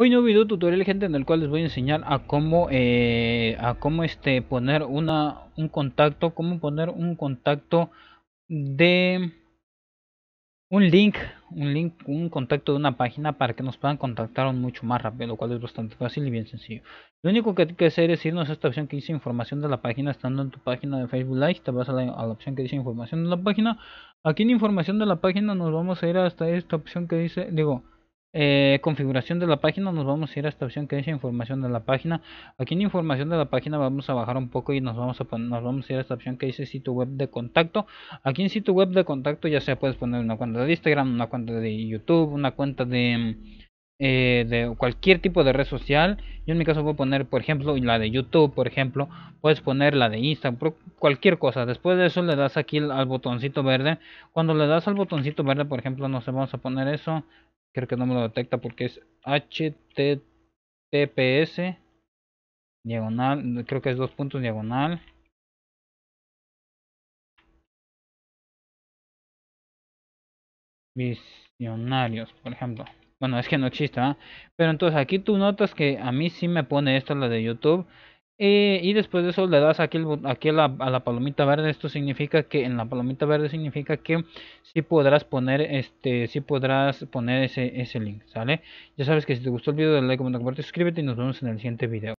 Hoy nuevo video tutorial gente en el cual les voy a enseñar a cómo eh, a cómo este poner una un contacto, cómo poner un contacto de un link, un link, un contacto de una página para que nos puedan contactar mucho más rápido, lo cual es bastante fácil y bien sencillo. Lo único que hay que hacer es irnos a esta opción que dice información de la página, estando en tu página de Facebook Live, te vas a la, a la opción que dice información de la página. Aquí en información de la página nos vamos a ir hasta esta opción que dice, digo, eh, configuración de la página nos vamos a ir a esta opción que dice información de la página aquí en información de la página vamos a bajar un poco y nos vamos a poner, nos vamos a ir a esta opción que dice sitio web de contacto aquí en sitio web de contacto ya sea puedes poner una cuenta de Instagram una cuenta de YouTube una cuenta de eh, de cualquier tipo de red social yo en mi caso voy a poner por ejemplo la de YouTube por ejemplo puedes poner la de Instagram cualquier cosa después de eso le das aquí al botoncito verde cuando le das al botoncito verde por ejemplo no sé vamos a poner eso Creo que no me lo detecta porque es HTTPS diagonal, creo que es dos puntos diagonal. Visionarios, por ejemplo. Bueno, es que no existe, ¿ah? Pero entonces aquí tú notas que a mí sí me pone esto, la de YouTube. Eh, y después de eso le das aquí, aquí a, la, a, la, palomita verde. Esto significa que en la palomita verde significa que si podrás poner este, si podrás poner ese, ese link, ¿sale? Ya sabes que si te gustó el video, dale like, comenta, comparte, suscríbete y nos vemos en el siguiente video.